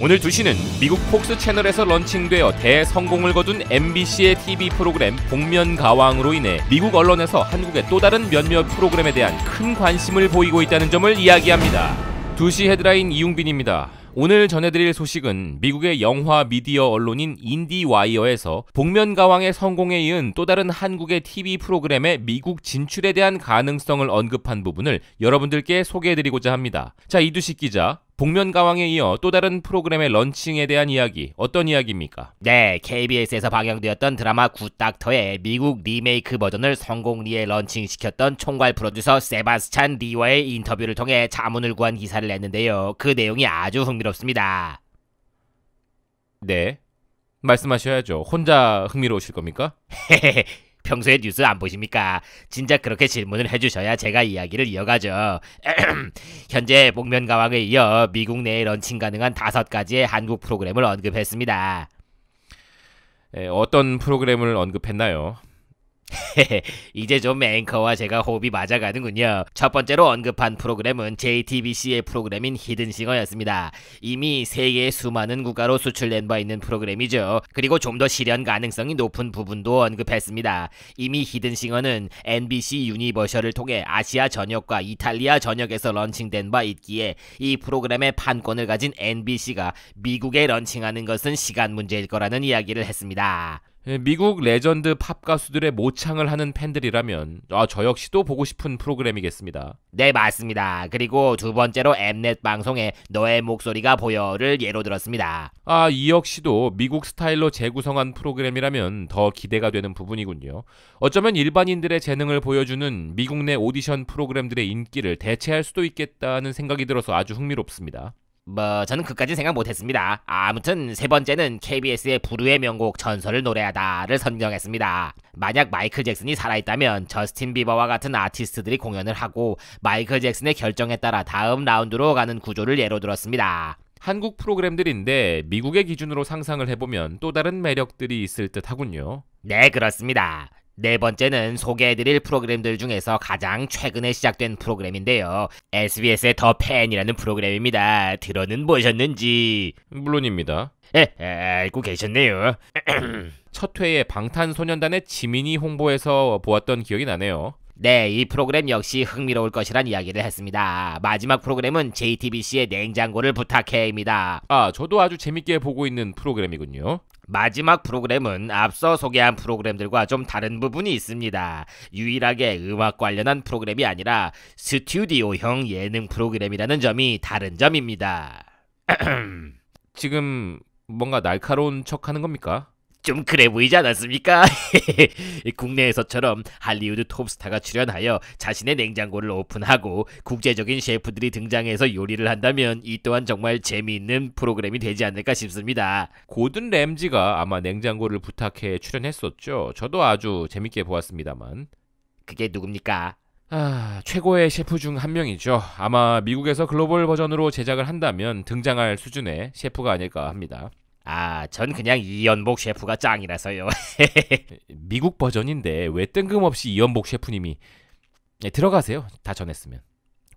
오늘 2시는 미국 폭스 채널에서 런칭되어 대성공을 거둔 MBC의 TV 프로그램 복면 가왕으로 인해 미국 언론에서 한국의 또 다른 몇몇 프로그램에 대한 큰 관심을 보이고 있다는 점을 이야기합니다. 2시 헤드라인 이용빈입니다. 오늘 전해드릴 소식은 미국의 영화 미디어 언론인 인디와이어에서 복면가왕의 성공에 이은 또 다른 한국의 TV 프로그램의 미국 진출에 대한 가능성을 언급한 부분을 여러분들께 소개해드리고자 합니다. 자, 이두식 기자, 복면가왕에 이어 또 다른 프로그램의 런칭에 대한 이야기 어떤 이야기입니까? 네, KBS에서 방영되었던 드라마 굿닥터의 미국 리메이크 버전을 성공 리에 런칭시켰던 총괄 프로듀서 세바스찬 리와의 인터뷰를 통해 자문을 구한 기사를 냈는데요. 그 내용이 아주 흥미롭습니다. 네, 말씀하셔야죠. 혼자 흥미로우실 겁니까? 헤헤헤 평소에 뉴스 안 보십니까? 진작 그렇게 질문을 해주셔야 제가 이야기를 이어가죠. 현재 복면 가왕에 이어 미국 내에 런칭 가능한 다섯 가지의 한국 프로그램을 언급했습니다. 에, 예, 어떤 프로그램을 언급했나요? 이제 좀 앵커와 제가 호흡이 맞아가는군요. 첫 번째로 언급한 프로그램은 JTBC의 프로그램인 히든싱어였습니다. 이미 세계의 수많은 국가로 수출된 바 있는 프로그램이죠. 그리고 좀 더 실현 가능성이 높은 부분도 언급했습니다. 이미 히든싱어는 NBC 유니버셜을 통해 아시아 전역과 이탈리아 전역에서 런칭된 바 있기에 이 프로그램의 판권을 가진 NBC가 미국에 런칭하는 것은 시간 문제일 거라는 이야기를 했습니다. 예, 미국 레전드 팝 가수들의 모창을 하는 팬들이라면 아, 저 역시도 보고 싶은 프로그램이겠습니다. 네 맞습니다. 그리고 두 번째로 엠넷 방송에 너의 목소리가 보여를 예로 들었습니다. 아 이 역시도 미국 스타일로 재구성한 프로그램이라면 더 기대가 되는 부분이군요. 어쩌면 일반인들의 재능을 보여주는 미국 내 오디션 프로그램들의 인기를 대체할 수도 있겠다는 생각이 들어서 아주 흥미롭습니다. 뭐 저는 그까진 생각 못했습니다. 아무튼 세 번째는 KBS의 부르의 명곡 전설을 노래하다를 선정했습니다. 만약 마이클 잭슨이 살아있다면 저스틴 비버와 같은 아티스트들이 공연을 하고 마이클 잭슨의 결정에 따라 다음 라운드로 가는 구조를 예로 들었습니다. 한국 프로그램들인데 미국의 기준으로 상상을 해보면 또 다른 매력들이 있을 듯 하군요. 네 그렇습니다. 네 번째는 소개해드릴 프로그램들 중에서 가장 최근에 시작된 프로그램인데요. SBS의 더 팬이라는 프로그램입니다. 들어는 보셨는지? 물론입니다. 에, 예, 에 예, 알고 계셨네요. 첫 회에 방탄소년단의 지민이 홍보에서 보았던 기억이 나네요. 네, 이 프로그램 역시 흥미로울 것이란 이야기를 했습니다. 마지막 프로그램은 JTBC의 냉장고를 부탁해입니다. 아, 저도 아주 재밌게 보고 있는 프로그램이군요. 마지막 프로그램은 앞서 소개한 프로그램들과 좀 다른 부분이 있습니다. 유일하게 음악 관련한 프로그램이 아니라 스튜디오형 예능 프로그램이라는 점이 다른 점입니다. 지금 뭔가 날카로운 척 하는 겁니까? 좀 그래 보이지 않았습니까? 국내에서처럼 할리우드 톱스타가 출연하여 자신의 냉장고를 오픈하고 국제적인 셰프들이 등장해서 요리를 한다면 이 또한 정말 재미있는 프로그램이 되지 않을까 싶습니다. 고든 램지가 아마 냉장고를 부탁해 출연했었죠. 저도 아주 재밌게 보았습니다만. 그게 누굽니까? 아, 최고의 셰프 중 한 명이죠. 아마 미국에서 글로벌 버전으로 제작을 한다면 등장할 수준의 셰프가 아닐까 합니다. 아, 전 그냥 이연복 셰프가 짱이라서요. 미국 버전인데 왜 뜬금없이 이연복 셰프님이 네, 들어가세요. 다 전했으면.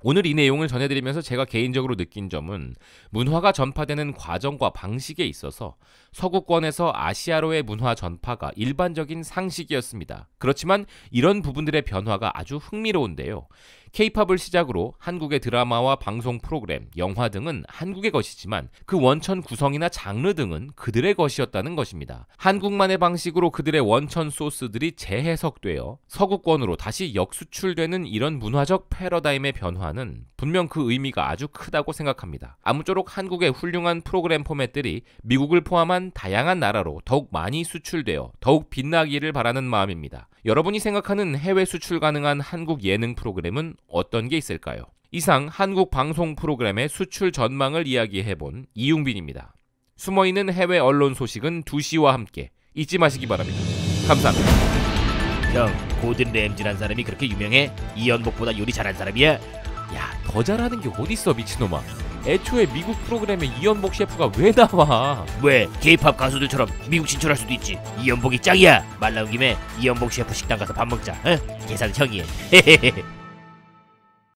오늘 이 내용을 전해드리면서 제가 개인적으로 느낀 점은 문화가 전파되는 과정과 방식에 있어서 서구권에서 아시아로의 문화 전파가 일반적인 상식이었습니다. 그렇지만 이런 부분들의 변화가 아주 흥미로운데요. 케이팝을 시작으로 한국의 드라마와 방송 프로그램, 영화 등은 한국의 것이지만 그 원천 구성이나 장르 등은 그들의 것이었다는 것입니다. 한국만의 방식으로 그들의 원천 소스들이 재해석되어 서구권으로 다시 역수출되는 이런 문화적 패러다임의 변화는 분명 그 의미가 아주 크다고 생각합니다. 아무쪼록 한국의 훌륭한 프로그램 포맷들이 미국을 포함한 다양한 나라로 더욱 많이 수출되어 더욱 빛나기를 바라는 마음입니다. 여러분이 생각하는 해외 수출 가능한 한국 예능 프로그램은 어떤 게 있을까요? 이상 한국 방송 프로그램의 수출 전망을 이야기해본 이용빈입니다. 숨어있는 해외 언론 소식은 2시와 함께 잊지 마시기 바랍니다. 감사합니다. 형, 고든 램지란 사람이 그렇게 유명해? 이연복보다 요리 잘한 사람이야? 야, 더 잘하는 게 어딨어, 미친놈아. 애초에 미국 프로그램에 이연복 셰프가 왜 나와? 왜 케이팝 가수들처럼 미국 진출할 수도 있지. 이연복이 짱이야. 말 나온 김에 이연복 셰프 식당 가서 밥 먹자. 응? 어? 계산 형이. 헤헤헤.